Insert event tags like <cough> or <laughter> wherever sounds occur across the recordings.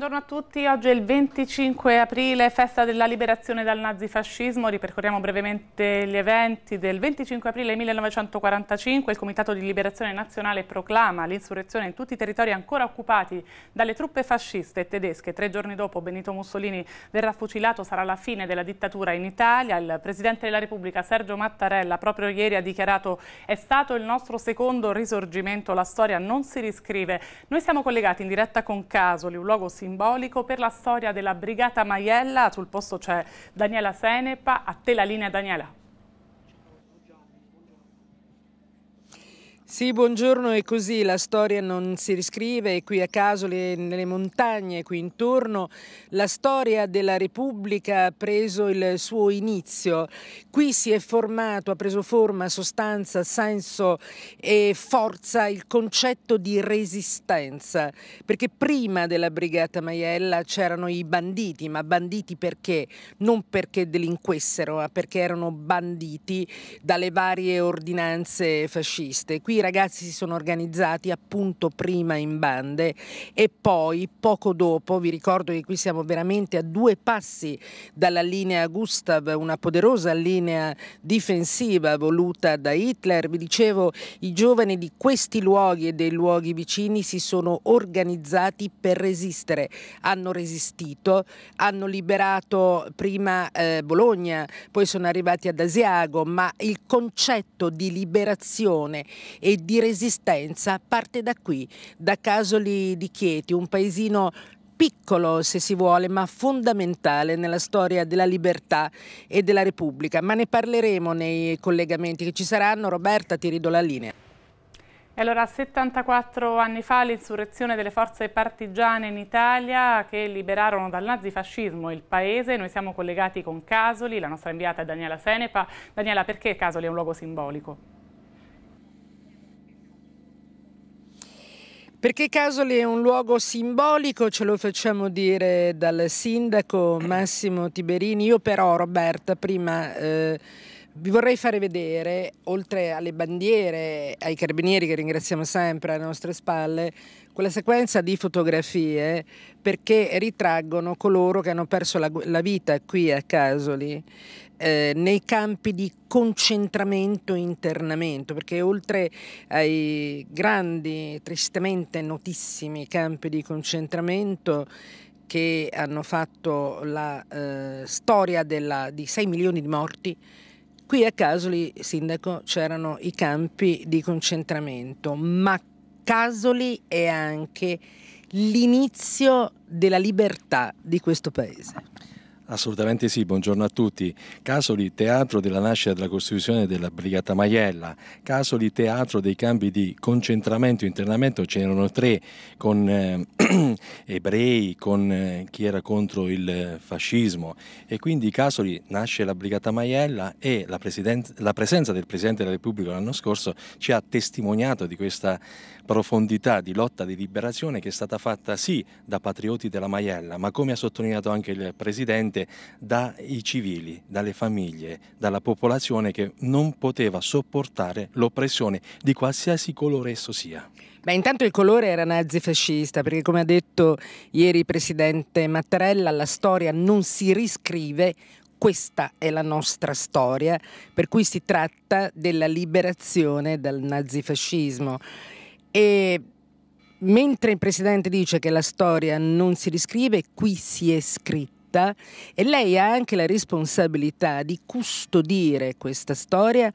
Buongiorno a tutti, oggi è il 25 aprile, festa della liberazione dal nazifascismo, ripercorriamo brevemente gli eventi del 25 aprile 1945, il Comitato di Liberazione Nazionale proclama l'insurrezione in tutti i territori ancora occupati dalle truppe fasciste tedesche, tre giorni dopo Benito Mussolini verrà fucilato, sarà la fine della dittatura in Italia, il Presidente della Repubblica Sergio Mattarella proprio ieri ha dichiarato è stato il nostro secondo risorgimento, la storia non si riscrive, noi siamo collegati in diretta con Casoli, un luogo simbolico simbolico per la storia della Brigata Maiella. Sul posto c'è Daniela Senepa. A te la linea, Daniela. Sì, buongiorno, è così, la storia non si riscrive qui a caso, le, nelle montagne qui intorno, la storia della Repubblica ha preso il suo inizio, qui si è formato, ha preso forma, sostanza, senso e forza il concetto di resistenza, perché prima della Brigata Maiella c'erano i banditi, ma banditi perché? Non perché delinquessero, ma perché erano banditi dalle varie ordinanze fasciste. Qui ragazzi si sono organizzati appunto prima in bande e poi poco dopo, vi ricordo che qui siamo veramente a due passi dalla linea Gustav, una poderosa linea difensiva voluta da Hitler, vi dicevo i giovani di questi luoghi e dei luoghi vicini si sono organizzati per resistere, hanno resistito, hanno liberato prima eh, Bologna, poi sono arrivati ad Asiago, ma il concetto di liberazione e e di resistenza parte da qui, da Casoli di Chieti, un paesino piccolo se si vuole, ma fondamentale nella storia della libertà e della Repubblica. Ma ne parleremo nei collegamenti che ci saranno. Roberta, ti ridò la linea. E allora, 74 anni fa l'insurrezione delle forze partigiane in Italia che liberarono dal nazifascismo il paese, noi siamo collegati con Casoli, la nostra inviata è Daniela Senepa. Daniela, perché Casoli è un luogo simbolico? Perché Casoli è un luogo simbolico, ce lo facciamo dire dal sindaco Massimo Tiberini. Io però, Roberta, prima... Eh, vi vorrei fare vedere, oltre alle bandiere, ai carabinieri che ringraziamo sempre alle nostre spalle, quella sequenza di fotografie perché ritraggono coloro che hanno perso la, la vita qui a Casoli eh, nei campi di concentramento e internamento, perché oltre ai grandi, tristemente notissimi campi di concentramento, che hanno fatto la eh, storia della, di 6 milioni di morti, Qui a Casoli, sindaco, c'erano i campi di concentramento, ma Casoli è anche l'inizio della libertà di questo paese. Assolutamente sì, buongiorno a tutti. Casoli, teatro della nascita della Costituzione della Brigata Maiella, Casoli, teatro dei cambi di concentramento e internamento, ce n'erano tre con eh, <clears throat> ebrei, con eh, chi era contro il fascismo e quindi Casoli nasce la Brigata Maiella e la, la presenza del Presidente della Repubblica l'anno scorso ci ha testimoniato di questa profondità di lotta di liberazione che è stata fatta sì da patrioti della Maiella, ma come ha sottolineato anche il Presidente, fatte dai civili, dalle famiglie, dalla popolazione che non poteva sopportare l'oppressione di qualsiasi colore esso sia. Beh, intanto il colore era nazifascista, perché come ha detto ieri il presidente Mattarella, la storia non si riscrive, questa è la nostra storia, per cui si tratta della liberazione dal nazifascismo. E mentre il presidente dice che la storia non si riscrive, qui si è scritta vita e lei ha anche la responsabilità di custodire questa storia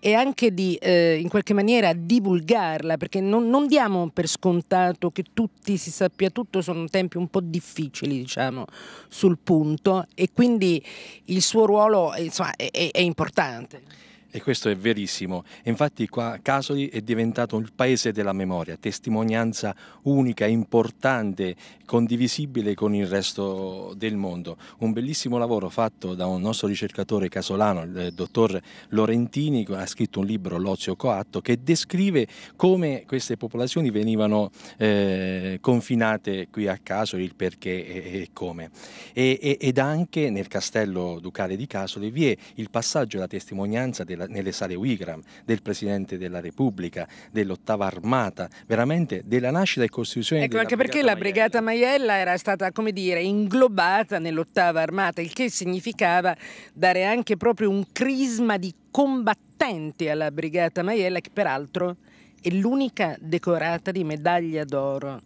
e anche di eh, in qualche maniera divulgarla perché non, non, diamo per scontato che tutti si sappia tutto, sono tempi un po' difficili diciamo sul punto e quindi il suo ruolo insomma, è, è importante. E questo è verissimo. Infatti qua Casoli è diventato il paese della memoria, testimonianza unica, importante, condivisibile con il resto del mondo. Un bellissimo lavoro fatto da un nostro ricercatore casolano, il eh, dottor Lorentini, che ha scritto un libro, L'ozio coatto, che descrive come queste popolazioni venivano eh, confinate qui a Casoli, il perché e, e come. E, ed anche nel castello ducale di Casoli vi è il passaggio la testimonianza della nelle sale Wigram, del Presidente della Repubblica, dell'Ottava Armata, veramente della nascita e costituzione ecco, anche perché Maiella. la Brigata Maiella era stata, come dire, inglobata nell'Ottava Armata, il che significava dare anche proprio un crisma di combattenti alla Brigata Maiella, che peraltro è l'unica decorata di medaglia d'oro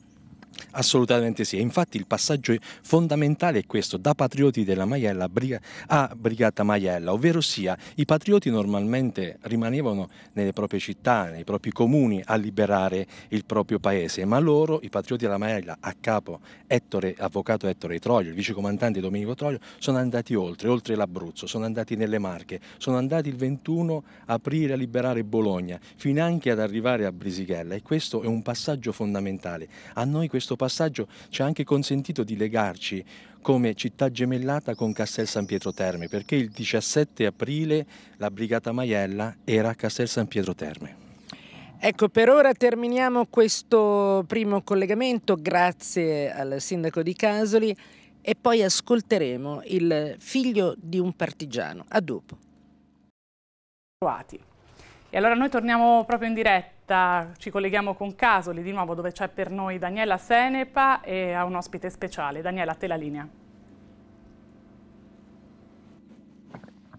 Assolutamente sì, infatti il passaggio fondamentale è questo, da patrioti della Maiella a Brigata Maiella, ovvero sia i patrioti normalmente rimanevano nelle proprie città, nei propri comuni a liberare il proprio paese, ma loro, i patrioti della Maiella a capo Ettore, avvocato Ettore Troglio, il vicecomandante Domenico Troglio, sono andati oltre, oltre l'Abruzzo, sono andati nelle Marche, sono andati il 21 aprile a liberare Bologna, anche ad arrivare a Brisighella e questo è un passaggio fondamentale. A noi questo questo passaggio ci ha anche consentito di legarci come città gemellata con Castel San Pietro Terme, perché il 17 aprile la Brigata Maiella era a Castel San Pietro Terme. Ecco, per ora terminiamo questo primo collegamento, grazie al sindaco di Casoli, e poi ascolteremo il figlio di un partigiano. A dopo. E allora noi torniamo proprio in diretta diretta ci colleghiamo con Casoli di nuovo dove c'è per noi Daniela Senepa e ha un ospite speciale. Daniela, a te la linea.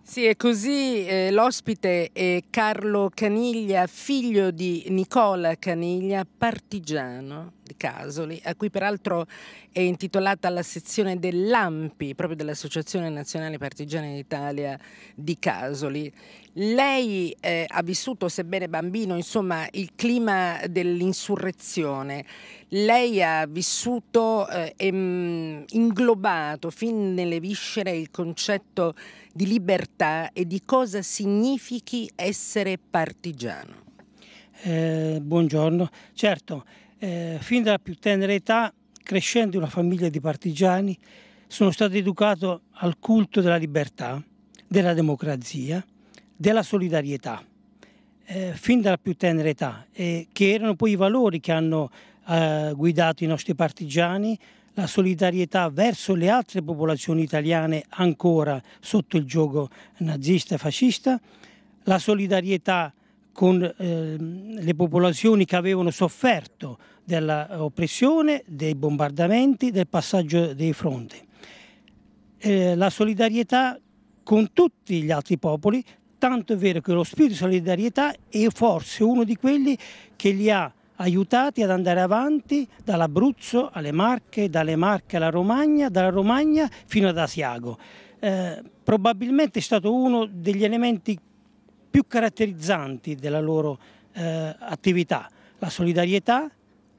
Sì, è così. Eh, l'ospite è Carlo Caniglia, figlio di Nicola Caniglia, partigiano Casoli, a cui peraltro è intitolata la sezione dell'AMPI, proprio dell'Associazione Nazionale Partigiana d'Italia di Casoli. Lei eh, ha vissuto, sebbene bambino, insomma, il clima dell'insurrezione. Lei ha vissuto eh, inglobato fin nelle viscere il concetto di libertà e di cosa significhi essere partigiano. Eh, buongiorno, certo, eh, fin dalla più tenera età, crescendo in una famiglia di partigiani, sono stato educato al culto della libertà, della democrazia, della solidarietà, eh, fin dalla più tenera età, eh, che erano poi i valori che hanno eh, guidato i nostri partigiani, la solidarietà verso le altre popolazioni italiane ancora sotto il gioco nazista e fascista, la solidarietà con eh, le popolazioni che avevano sofferto dell'oppressione, dei bombardamenti, del passaggio dei fronti. Eh, la solidarietà con tutti gli altri popoli, tanto è vero che lo spirito di solidarietà è forse uno di quelli che li ha aiutati ad andare avanti dall'Abruzzo alle Marche, dalle Marche alla Romagna, dalla Romagna fino ad Asiago. Eh, probabilmente è stato uno degli elementi più caratterizzanti della loro eh, attività, la solidarietà,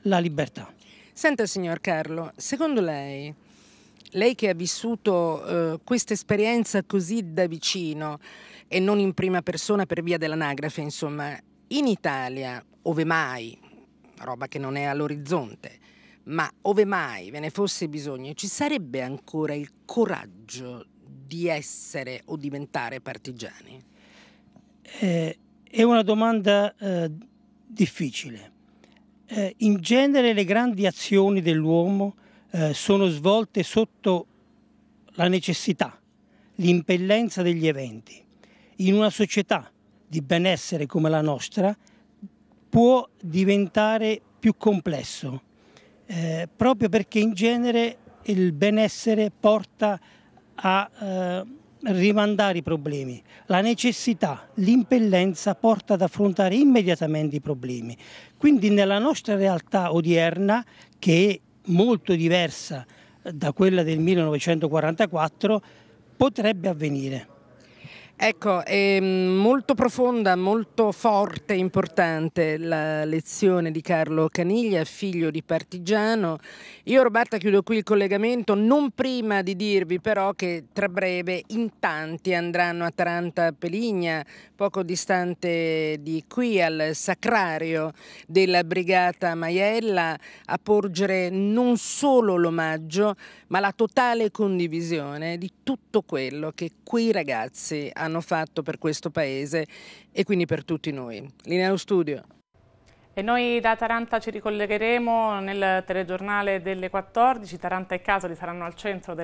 la libertà. Senta signor Carlo, secondo lei, lei che ha vissuto eh, questa esperienza così da vicino e non in prima persona per via dell'anagrafe, insomma, in Italia, ove mai, roba che non è all'orizzonte, ma ove mai ve ne fosse bisogno, ci sarebbe ancora il coraggio di essere o diventare partigiani? Eh, è una domanda eh, difficile. Eh, in genere le grandi azioni dell'uomo eh, sono svolte sotto la necessità, l'impellenza degli eventi. In una società di benessere come la nostra può diventare più complesso, eh, proprio perché in genere il benessere porta a eh, rimandare i problemi. La necessità, l'impellenza porta ad affrontare immediatamente i problemi. Quindi nella nostra realtà odierna, che è molto diversa da quella del 1944, potrebbe avvenire. Ecco, è ehm, molto profonda, molto forte e importante la lezione di Carlo Caniglia, figlio di partigiano. Io Roberta chiudo qui il collegamento, non prima di dirvi però che tra breve in tanti andranno a Taranta Peligna, poco distante di qui al sacrario della Brigata Maiella, a porgere non solo l'omaggio, ma la totale condivisione di tutto quello che quei ragazzi hanno hanno fatto per questo Paese e quindi per tutti noi. Linea allo studio. E noi da Taranta ci ricollegheremo nel telegiornale delle 14. Taranta e Casoli saranno al centro del